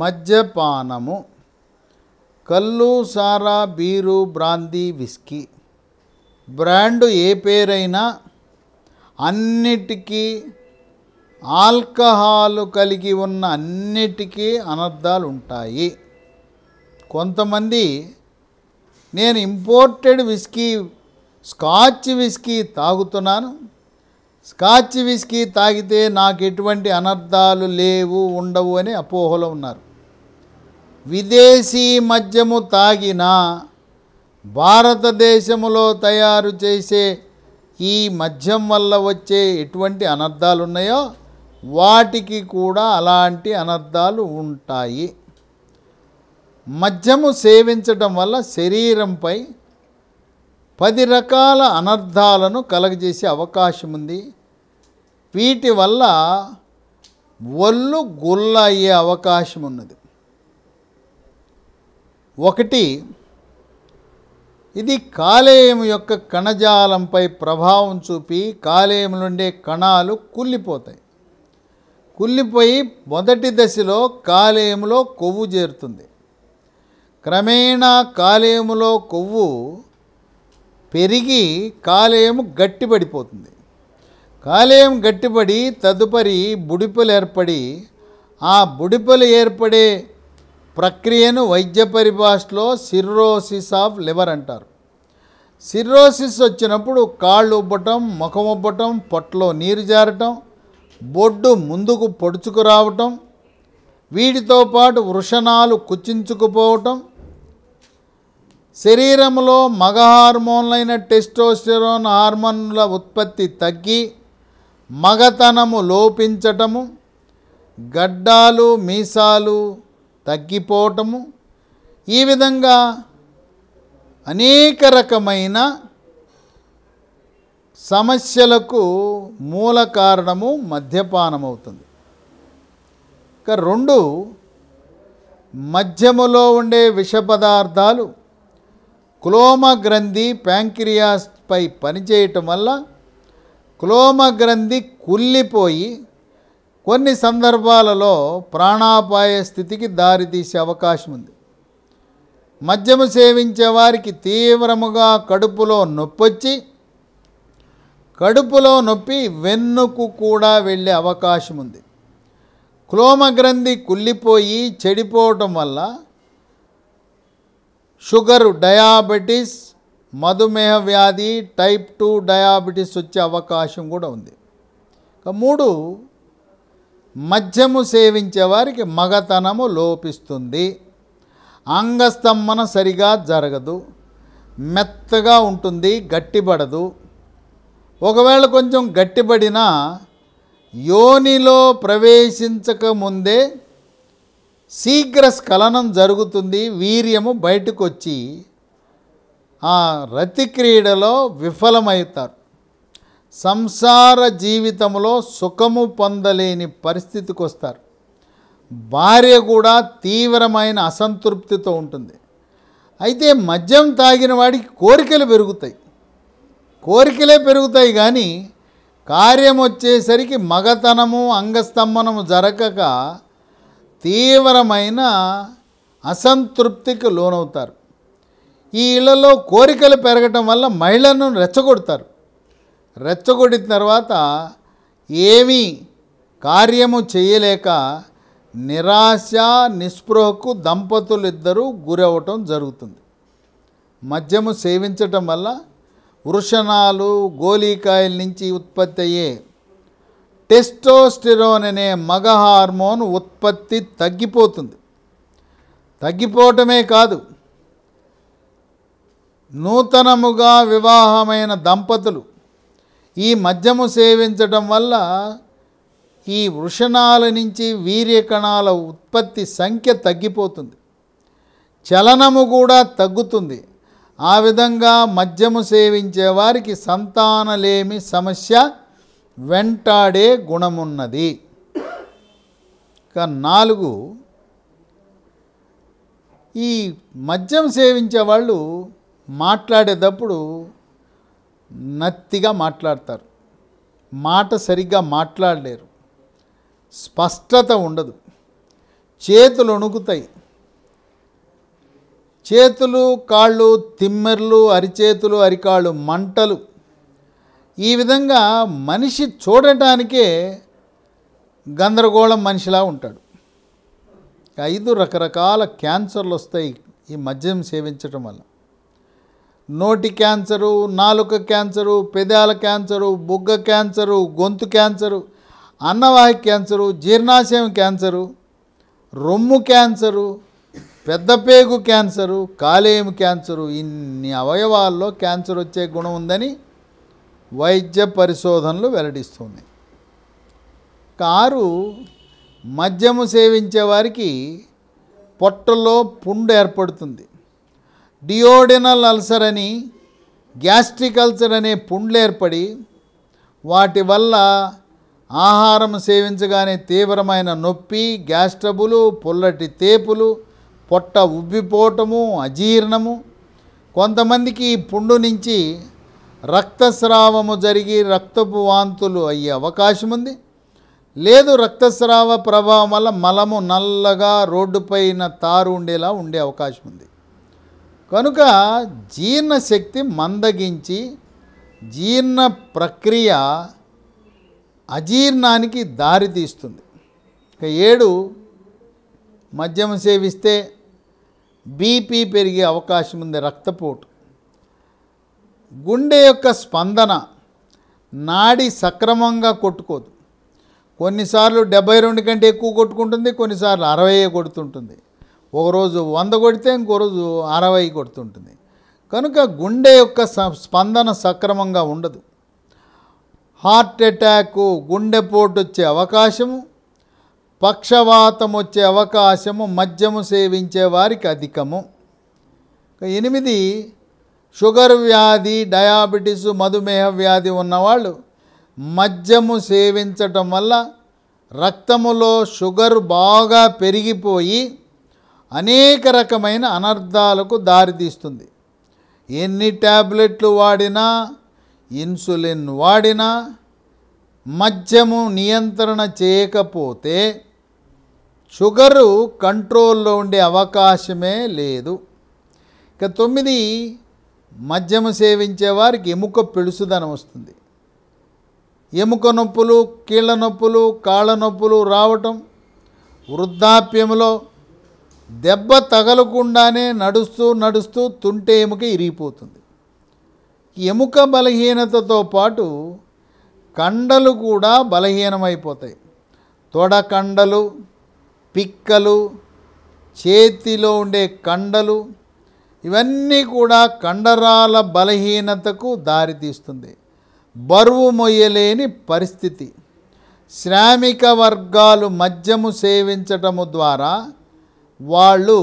మద్యపానము కల్లు సారా beer brandy whisky brand ఏ పేరైనా అన్నిటికీ ఆల్కహాలు కలిగి ఉన్న అన్నిటికీ అనర్థాలు ఉంటాయి కొంతమంది నేను ఇంపోర్టెడ్ విస్కీ స్కాచ్ విస్కీ తాగుతున్నాను స్కాచ్ విస్కీ తాగితే నాకు ఎటువంటి అనర్థాలు లేవు ఉండవు అని అపోహలో ఉన్నారు విదేశీ మద్యము తాగినా భారతదేశములో తయారు చేసే ఈ మద్యం వల్ల వచ్చే ఎటువంటి అనర్థాలు ఉన్నాయో వాటికి కూడా అలాంటి అనర్థాలు ఉంటాయి మద్యము సేవించడం వల్ల శరీరంపై పది రకాల అనర్థాలను కలగజేసే అవకాశం ఉంది వీటి వల్ల ఒళ్ళు గుల్ల అయ్యే అవకాశం ఉన్నది ఒకటి ఇది కాలేయం యొక్క కణజాలంపై ప్రభావం చూపి కాలేయంలో ఉండే కణాలు కుళ్ళిపోతాయి కుళ్ళిపోయి మొదటి దశలో కాలేయంలో కొవ్వు చేరుతుంది క్రమేణా కాలేయములో కొవ్వు పెరిగి కాలేయము గట్టిపడిపోతుంది కాలేయం గట్టిపడి తదుపరి బుడిపలు ఏర్పడి ఆ బుడిపలు ఏర్పడే ప్రక్రియను వైద్య పరిభాషలో సిర్రోసిస్ ఆఫ్ లివర్ అంటారు సిర్రోసిస్ వచ్చినప్పుడు కాళ్ళు ఉబ్బటం ముఖం ఉబ్బటం పొట్టలో నీరు జారటం బొడ్డు ముందుకు పొడుచుకు రావటం వీటితో పాటు వృషణాలు కుచించుకుపోవటం శరీరంలో మగ హార్మోన్లైన టెస్టోస్టెరోన్ హార్మోన్ల ఉత్పత్తి తగ్గి మగతనము లోపించటము గడ్డాలు మీసాలు తగ్గిపోవటము ఈ విధంగా అనేక రకమైన సమస్యలకు మూల కారణము మద్యపానం అవుతుంది ఇక రెండు మధ్యములో ఉండే విష పదార్థాలు క్లోమగ్రంథి ప్యాంక్రియాస్పై పనిచేయటం వల్ల క్లోమ కుల్లిపోయి కొన్ని సందర్భాలలో ప్రాణాపాయ స్థితికి దారితీసే అవకాశం ఉంది మద్యము సేవించే వారికి తీవ్రముగా కడుపులో నొప్పొచ్చి కడుపులో నొప్పి వెన్నుకు కూడా వెళ్ళే అవకాశం ఉంది క్లోమగ్రంథి కుళ్ళిపోయి చెడిపోవటం వల్ల షుగరు డయాబెటీస్ మధుమేహ వ్యాధి టైప్ టూ డయాబెటీస్ వచ్చే అవకాశం కూడా ఉంది మూడు మద్యము సేవించే వారికి మగతనము లోపిస్తుంది అంగస్తంభన సరిగా జరగదు మెత్తగా ఉంటుంది గట్టిపడదు ఒకవేళ కొంచెం గట్టిపడినా యోనిలో ప్రవేశించకముందే శీఘ్ర స్ఖలనం జరుగుతుంది వీర్యము బయటకు వచ్చి ఆ రతి క్రీడలో విఫలమవుతారు సంసార జీవితంలో సుఖము పొందలేని పరిస్థితికి వస్తారు భార్య కూడా తీవ్రమైన అసంతృప్తితో ఉంటుంది అయితే మద్యం తాగిన వాడికి కోరికలు పెరుగుతాయి కోరికలే పెరుగుతాయి కానీ కార్యం వచ్చేసరికి మగతనము అంగస్తంభనము జరగక తీవ్రమైన అసంతృప్తికి లోనవుతారు ఈ ఇళ్లలో కోరికలు పెరగటం వల్ల మహిళలను రెచ్చగొడతారు రెచ్చగొడిన తర్వాత ఏమీ కార్యము చేయలేక నిరాశ నిస్పృహకు దంపతులు ఇద్దరూ గురవ్వటం జరుగుతుంది మద్యము సేవించటం వల్ల వృషణాలు గోలీకాయల నుంచి ఉత్పత్తి అయ్యే టెస్టోస్టిరోన్ అనే మగ హార్మోన్ ఉత్పత్తి తగ్గిపోతుంది తగ్గిపోవటమే కాదు నూతనముగా వివాహమైన దంపతులు ఈ మద్యము సేవించడం వల్ల ఈ వృషణాల నుంచి వీర్యకణాల ఉత్పత్తి సంఖ్య తగ్గిపోతుంది చలనము కూడా తగ్గుతుంది ఆ విధంగా మద్యము సేవించే వారికి సంతానలేమి సమస్య వెంటాడే గుణమున్నది ఇక నాలుగు ఈ మద్యం సేవించే వాళ్ళు మాట్లాడేటప్పుడు నత్తిగా మాట్లాడతారు మాట సరిగ్గా మాట్లాడలేరు స్పష్టత ఉండదు చేతులు వణుకుతాయి చేతులు కాళ్ళు తిమ్మెర్లు అరిచేతులు అరికాళ్ళు మంటలు ఈ విధంగా మనిషి చూడటానికే గందరగోళం మనిషిలా ఉంటాడు ఐదు రకరకాల క్యాన్సర్లు వస్తాయి ఈ మద్యం సేవించటం వల్ల నోటి క్యాన్సరు నాలుక క్యాన్సరు పెదాల క్యాన్సరు బుగ్గ క్యాన్సరు గొంతు క్యాన్సరు అన్నవాహి క్యాన్సరు జీర్ణాశయం క్యాన్సరు రొమ్ము క్యాన్సరు పెద్దపేగు క్యాన్సరు కాలేయం క్యాన్సరు ఇన్ని అవయవాల్లో క్యాన్సర్ వచ్చే గుణం ఉందని వైద్య పరిశోధనలు వెల్లడిస్తుంది కారు మద్యము సేవించే వారికి పొట్టలో పుండు ఏర్పడుతుంది డియోడెనల్ అల్సర్ అని గ్యాస్ట్రిక్ అల్సర్ అనే పుండ్లు ఏర్పడి వాటి వల్ల ఆహారం సేవించగానే తీవ్రమైన నొప్పి గ్యాస్ట్రబులు పొల్లటి తేపులు పొట్ట ఉబ్బిపోవటము అజీర్ణము కొంతమందికి పుండు నుంచి రక్తస్రావము జరిగి రక్తపు వాంతులు అయ్యే అవకాశం ఉంది లేదు రక్తస్రావ ప్రభావం వల్ల మలము నల్లగా రోడ్డుపైన తారు ఉండేలా ఉండే అవకాశం ఉంది కనుక జీర్ణశక్తి మందగించి జీర్ణ ప్రక్రియ అజీర్ణానికి దారితీస్తుంది ఇక ఏడు మద్యం సేవిస్తే బీపీ పెరిగే అవకాశం ఉంది రక్తపోటు గుండె యొక్క స్పందన నాడి సక్రమంగా కొట్టుకోదు కొన్నిసార్లు డెబ్బై రెండు కంటే ఎక్కువ కొట్టుకుంటుంది కొన్నిసార్లు అరవై కొడుతుంటుంది ఒకరోజు వంద కొడితే ఇంకో రోజు అరవై కొడుతుంటుంది కనుక గుండె యొక్క స్పందన సక్రమంగా ఉండదు హార్ట్ అటాకు గుండెపోటు వచ్చే అవకాశము పక్షవాతం వచ్చే అవకాశము మద్యము సేవించే వారికి అధికము ఎనిమిది షుగర్ వ్యాధి డయాబెటీస్ మధుమేహ వ్యాధి ఉన్నవాళ్ళు మద్యము సేవించటం వల్ల రక్తములో షుగర్ బాగా పెరిగిపోయి అనేక రకమైన అనర్థాలకు దారితీస్తుంది ఎన్ని ట్యాబ్లెట్లు వాడినా ఇన్సులిన్ వాడినా మద్యము నియంత్రణ చేయకపోతే షుగరు కంట్రోల్లో ఉండే అవకాశమే లేదు ఇక తొమ్మిది మద్యము సేవించే వారికి ఎముక పెడుసుదనం వస్తుంది ఎముక నొప్పులు కీళ్ళ నొప్పులు కాళ్ళ నొప్పులు రావటం వృద్ధాప్యంలో దెబ్బ తగలకుండానే నడుస్తూ నడుస్తూ తుంటే ఎముక ఇరిగిపోతుంది ఎముక బలహీనతతో పాటు కండలు కూడా బలహీనమైపోతాయి తొడకండలు పిక్కలు చేతిలో ఉండే కండలు ఇవన్నీ కూడా కండరాల బలహీనతకు దారితీస్తుంది బరువు మొయ్యలేని పరిస్థితి శ్రామిక వర్గాలు మద్యము సేవించటము ద్వారా వాళ్ళు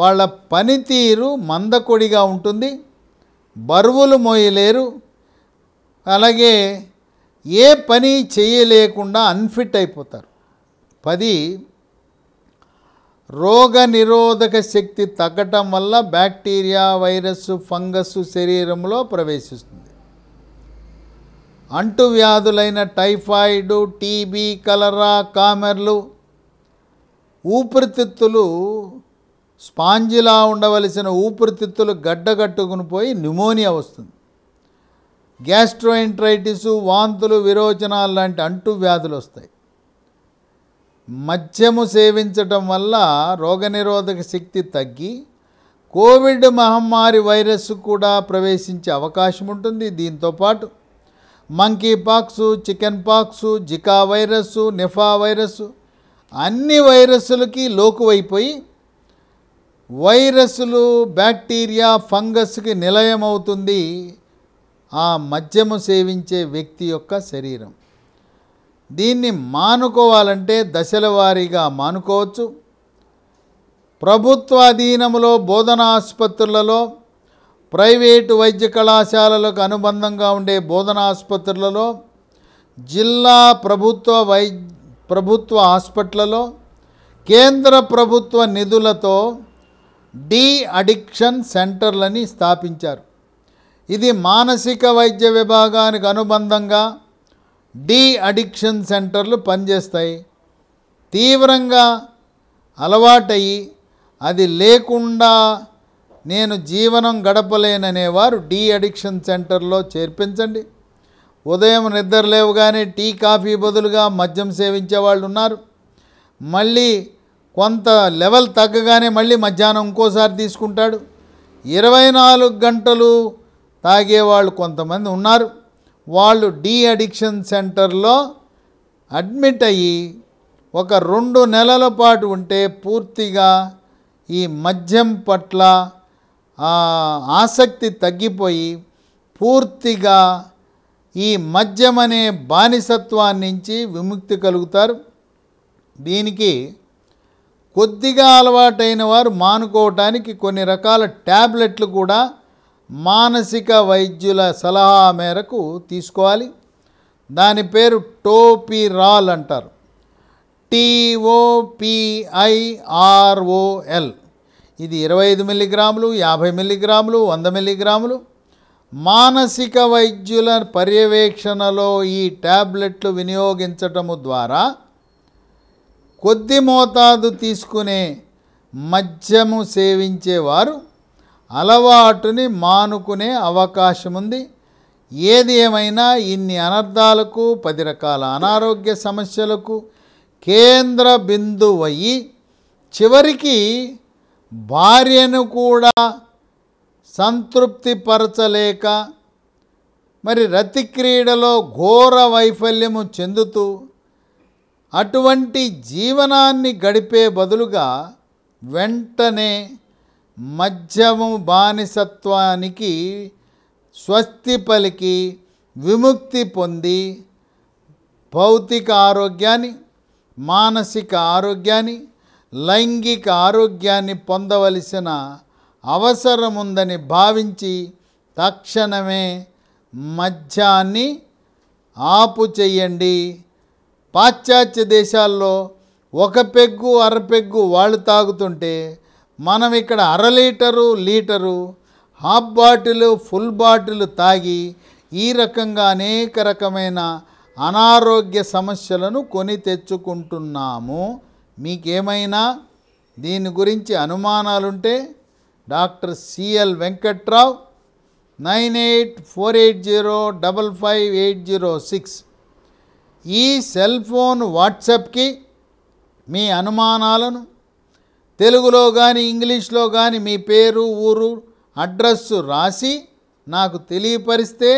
వాళ్ళ పనితీరు మందకొడిగా ఉంటుంది బరువులు మోయలేరు అలాగే ఏ పని చేయలేకుండా అన్ఫిట్ అయిపోతారు పది రోగ నిరోధక శక్తి తగ్గటం వల్ల బ్యాక్టీరియా వైరస్ ఫంగస్ శరీరంలో ప్రవేశిస్తుంది అంటువ్యాధులైన టైఫాయిడ్ టీబీ కలరా కామెర్లు ఊపిరితిత్తులు స్పాంజిలా ఉండవలసిన ఊపిరితిత్తులు గడ్డగట్టుకుని పోయి న్యూమోనియా వస్తుంది గ్యాస్ట్రోఎంట్రైటిసు వాంతులు విరోచనాలు లాంటి అంటు వ్యాధులు వస్తాయి మద్యము సేవించటం వల్ల రోగనిరోధక శక్తి తగ్గి కోవిడ్ మహమ్మారి వైరస్ కూడా ప్రవేశించే అవకాశం ఉంటుంది దీంతోపాటు monkey pox chicken pox Zika virus Nipah virus అన్ని వైరస్సులకి లోకువైపోయి వైరస్సులు బ్యాక్టీరియా ఫంగస్కి నిలయమవుతుంది ఆ మద్యము సేవించే వ్యక్తి యొక్క శరీరం దీన్ని మానుకోవాలంటే దశల వారీగా మానుకోవచ్చు ప్రభుత్వాధీనములో బోధనాసుపత్రులలో ప్రైవేటు వైద్య కళాశాలలకు అనుబంధంగా ఉండే బోధనాసుపత్రులలో జిల్లా ప్రభుత్వ వైద్య ప్రభుత్వ హాస్పిటల్లో కేంద్ర ప్రభుత్వ నిధులతో డీ అడిక్షన్ సెంటర్లని స్థాపించారు ఇది మానసిక వైద్య విభాగానికి అనుబంధంగా డీ అడిక్షన్ సెంటర్లు పనిచేస్తాయి తీవ్రంగా అలవాటయి అది లేకుండా నేను జీవనం గడపలేననేవారు డీ అడిక్షన్ సెంటర్లో చేర్పించండి ఉదయం నిద్ర లేవుగానే టీ కాఫీ బదులుగా మద్యం సేవించే వాళ్ళు ఉన్నారు మళ్ళీ కొంత లెవెల్ తగ్గగానే మళ్ళీ మధ్యాహ్నం ఇంకోసారి తీసుకుంటాడు ఇరవై నాలుగు గంటలు తాగేవాళ్ళు కొంతమంది ఉన్నారు వాళ్ళు డీ అడిక్షన్ సెంటర్లో అడ్మిట్ అయ్యి ఒక రెండు నెలల పాటు ఉంటే పూర్తిగా ఈ మద్యం పట్ల ఆసక్తి తగ్గిపోయి పూర్తిగా ఈ మద్యమనే బానిసత్వాన్నించి విముక్తి కలుగుతారు దీనికి కొద్దిగా అలవాటైన వారు మానుకోవటానికి కొన్ని రకాల ట్యాబ్లెట్లు కూడా మానసిక వైద్యుల సలహా మేరకు తీసుకోవాలి దాని పేరు టోపిరాల్ అంటారు టీఓపిఐఆర్ఓఎల్ ఇది ఇరవై ఐదు మిల్లీగ్రాములు యాభై మిల్లీగ్రాములు వంద మిల్లీగ్రాములు మానసిక వైద్యుల పర్యవేక్షణలో ఈ ట్యాబ్లెట్లు వినియోగించటము ద్వారా కొద్ది మోతాదు తీసుకునే మద్యము సేవించేవారు అలవాటుని మానుకునే అవకాశం ఉంది ఏది ఏమైనా ఇన్ని అనర్థాలకు పది రకాల అనారోగ్య సమస్యలకు కేంద్ర బిందువు అయ్యి చివరికి భార్యను కూడా సంతృప్తిపరచలేక మరి రతి క్రీడలో ఘోర వైఫల్యము చెందుతూ అటువంటి జీవనాన్ని గడిపే బదులుగా వెంటనే మధ్యము బానిసత్వానికి స్వస్తి పలికి విముక్తి పొంది భౌతిక ఆరోగ్యాన్ని మానసిక ఆరోగ్యాన్ని లైంగిక ఆరోగ్యాన్ని పొందవలసిన అవసరం ఉందని భావించి తక్షణమే మద్యాన్ని ఆపు చేయండి పాశ్చాత్య దేశాల్లో ఒక పెగ్గు అరపెగ్గు వాళ్ళు తాగుతుంటే మనం ఇక్కడ అర litre litre half bottle full bottle తాగి ఈ రకంగా అనేక రకమైన అనారోగ్య సమస్యలను కొని తెచ్చుకుంటున్నాము మీకేమైనా దీని గురించి అనుమానాలుంటే doctor CL Venkatrao nine eight four eight zero double five eight zero six ఈ సెల్ ఫోన్ వాట్సాప్కి మీ అనుమానాలను తెలుగులో కానీ ఇంగ్లీష్లో కానీ మీ పేరు ఊరు అడ్రస్సు రాసి నాకు తెలియపరిస్తే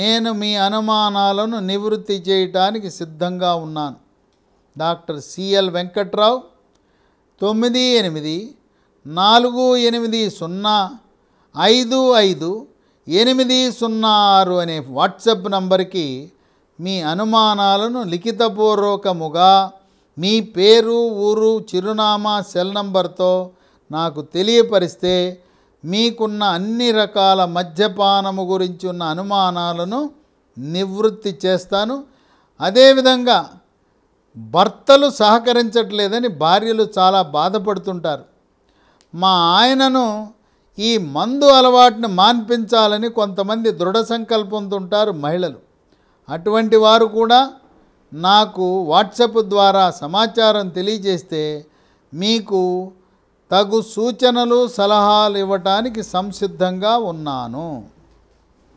నేను మీ అనుమానాలను నివృత్తి చేయటానికి సిద్ధంగా ఉన్నాను డాక్టర్ సిఎల్ వెంకట్రావు తొమ్మిది ఎనిమిది నాలుగు ఎనిమిది సున్నా ఐదు ఐదు ఎనిమిది సున్నా ఆరు అనే వాట్సాప్ నంబర్కి మీ అనుమానాలను లిఖితపూర్వకముగా మీ పేరు ఊరు చిరునామా సెల్ నంబర్తో నాకు తెలియపరిస్తే మీకున్న అన్ని రకాల మద్యపానము గురించి ఉన్న అనుమానాలను నివృత్తి చేస్తాను అదేవిధంగా భర్తలు సహకరించట్లేదని భార్యలు చాలా బాధపడుతుంటారు మా ఆయనను ఈ మందు అలవాటును మాన్పించాలని కొంతమంది దృఢ సంకల్పంతో ఉంటారు మహిళలు అటువంటి వారు కూడా నాకు వాట్సాప్ ద్వారా సమాచారం తెలియజేస్తే మీకు తగు సూచనలు సలహాలు ఇవ్వటానికి సంసిద్ధంగా ఉన్నాను